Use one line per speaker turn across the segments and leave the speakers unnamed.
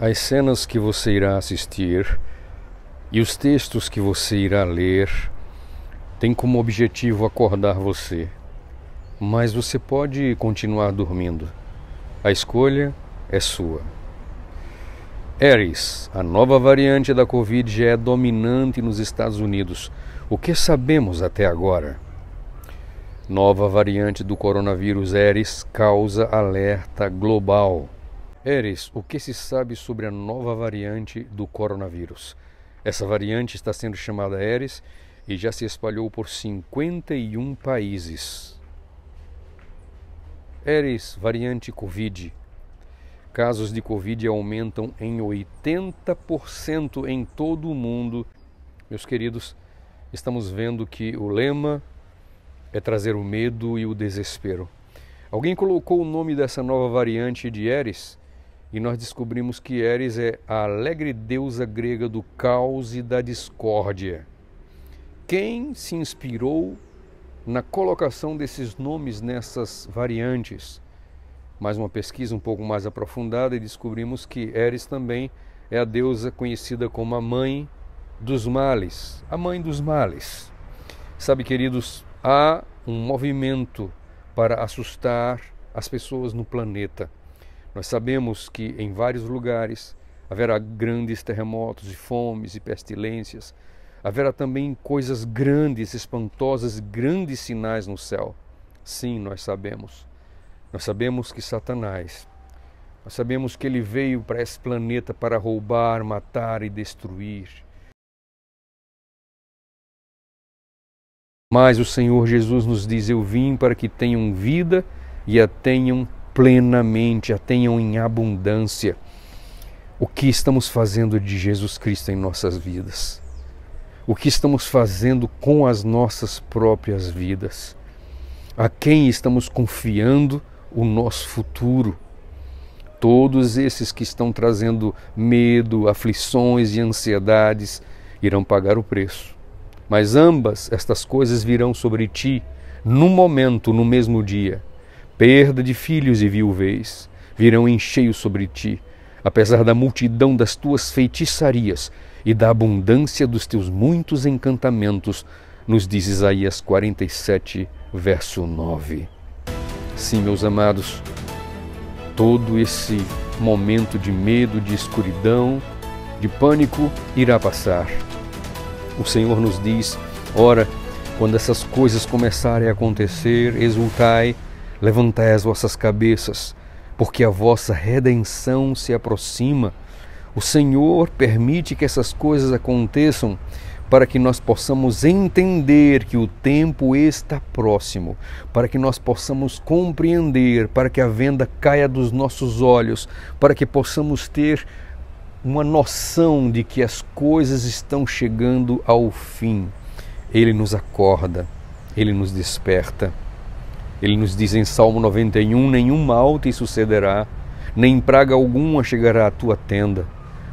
As cenas que você irá assistir e os textos que você irá ler têm como objetivo acordar você, mas você pode continuar dormindo. A escolha é sua. Eris, a nova variante da Covid já é dominante nos Estados Unidos. O que sabemos até agora? Nova variante do coronavírus Eris causa alerta global. Eres, o que se sabe sobre a nova variante do coronavírus? Essa variante está sendo chamada Eres e já se espalhou por 51 países. Eres, variante Covid. Casos de Covid aumentam em 80% em todo o mundo. Meus queridos, estamos vendo que o lema é trazer o medo e o desespero. Alguém colocou o nome dessa nova variante de Eres? e nós descobrimos que Eris é a alegre deusa grega do caos e da discórdia. Quem se inspirou na colocação desses nomes nessas variantes? Mais uma pesquisa um pouco mais aprofundada e descobrimos que Eris também é a deusa conhecida como a mãe dos males, a mãe dos males. Sabe, queridos, há um movimento para assustar as pessoas no planeta nós sabemos que em vários lugares haverá grandes terremotos e fomes e pestilências. Haverá também coisas grandes, espantosas, grandes sinais no céu. Sim, nós sabemos. Nós sabemos que Satanás, nós sabemos que ele veio para esse planeta para roubar, matar e destruir. Mas o Senhor Jesus nos diz: Eu vim para que tenham vida e a tenham plenamente, a tenham em abundância. O que estamos fazendo de Jesus Cristo em nossas vidas? O que estamos fazendo com as nossas próprias vidas? A quem estamos confiando o nosso futuro? Todos esses que estão trazendo medo, aflições e ansiedades irão pagar o preço. Mas ambas estas coisas virão sobre ti no momento, no mesmo dia. Perda de filhos e viuvez virão em cheio sobre ti, apesar da multidão das tuas feitiçarias e da abundância dos teus muitos encantamentos, nos diz Isaías 47, verso 9. Sim, meus amados, todo esse momento de medo, de escuridão, de pânico irá passar. O Senhor nos diz: ora, quando essas coisas começarem a acontecer, exultai Levantai as vossas cabeças, porque a vossa redenção se aproxima. O Senhor permite que essas coisas aconteçam para que nós possamos entender que o tempo está próximo, para que nós possamos compreender, para que a venda caia dos nossos olhos, para que possamos ter uma noção de que as coisas estão chegando ao fim. Ele nos acorda, ele nos desperta. Ele nos diz em Salmo 91: Nenhum mal te sucederá, nem praga alguma chegará à tua tenda,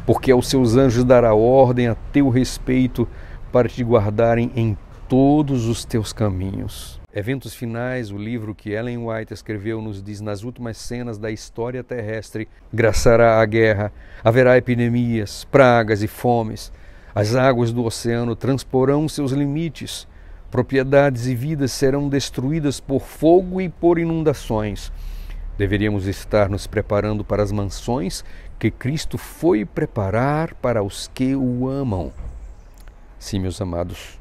porque aos seus anjos dará ordem a teu respeito para te guardarem em todos os teus caminhos. Eventos Finais, o livro que Ellen White escreveu, nos diz: nas últimas cenas da história terrestre, graçará a guerra, haverá epidemias, pragas e fomes. As águas do oceano transporão seus limites Propriedades e vidas serão destruídas por fogo e por inundações. Deveríamos estar nos preparando para as mansões que Cristo foi preparar para os que o amam. Sim, meus amados,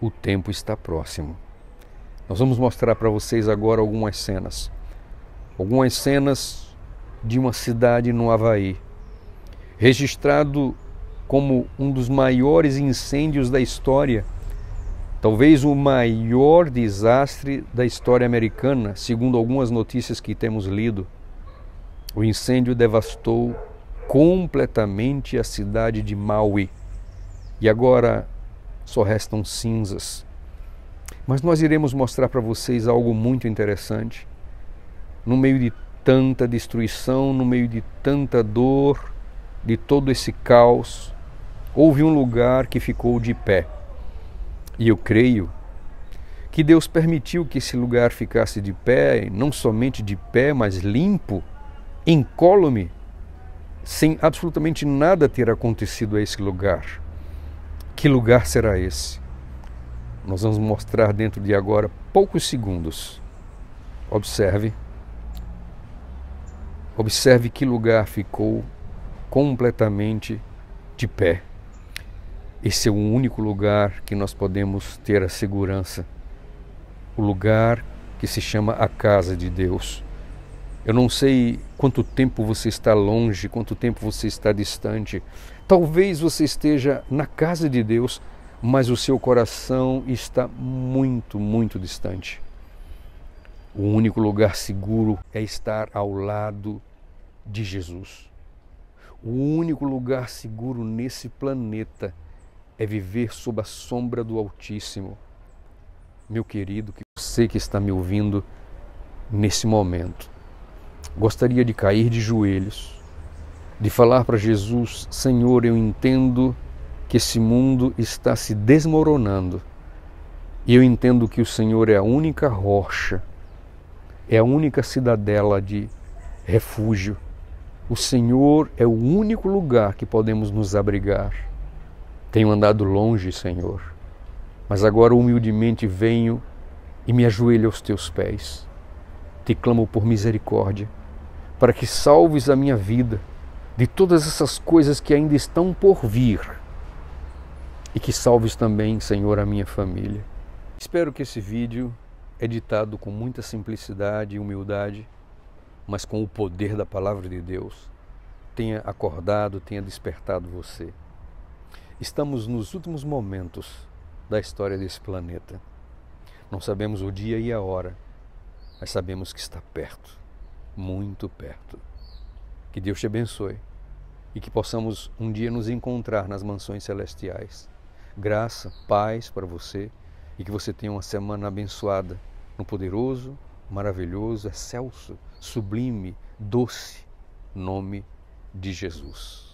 o tempo está próximo. Nós vamos mostrar para vocês agora algumas cenas. Algumas cenas de uma cidade no Havaí, registrado como um dos maiores incêndios da história Talvez o maior desastre da história americana, segundo algumas notícias que temos lido. O incêndio devastou completamente a cidade de Maui. E agora só restam cinzas. Mas nós iremos mostrar para vocês algo muito interessante. No meio de tanta destruição, no meio de tanta dor, de todo esse caos, houve um lugar que ficou de pé. E eu creio que Deus permitiu que esse lugar ficasse de pé, não somente de pé, mas limpo, incólume, sem absolutamente nada ter acontecido a esse lugar. Que lugar será esse? Nós vamos mostrar dentro de agora poucos segundos. Observe. Observe que lugar ficou completamente de pé. Esse é o único lugar que nós podemos ter a segurança. O lugar que se chama a casa de Deus. Eu não sei quanto tempo você está longe, quanto tempo você está distante. Talvez você esteja na casa de Deus, mas o seu coração está muito, muito distante. O único lugar seguro é estar ao lado de Jesus. O único lugar seguro nesse planeta é viver sob a sombra do Altíssimo. Meu querido, que você que está me ouvindo nesse momento, gostaria de cair de joelhos, de falar para Jesus: Senhor, eu entendo que esse mundo está se desmoronando e eu entendo que o Senhor é a única rocha, é a única cidadela de refúgio. O Senhor é o único lugar que podemos nos abrigar. Tenho andado longe, Senhor, mas agora humildemente venho e me ajoelho aos teus pés. Te clamo por misericórdia, para que salves a minha vida de todas essas coisas que ainda estão por vir e que salves também, Senhor, a minha família. Espero que esse vídeo, editado com muita simplicidade e humildade, mas com o poder da palavra de Deus, tenha acordado, tenha despertado você. Estamos nos últimos momentos da história desse planeta. Não sabemos o dia e a hora, mas sabemos que está perto, muito perto. Que Deus te abençoe e que possamos um dia nos encontrar nas mansões celestiais. Graça, paz para você e que você tenha uma semana abençoada no poderoso, maravilhoso, excelso, sublime, doce nome de Jesus.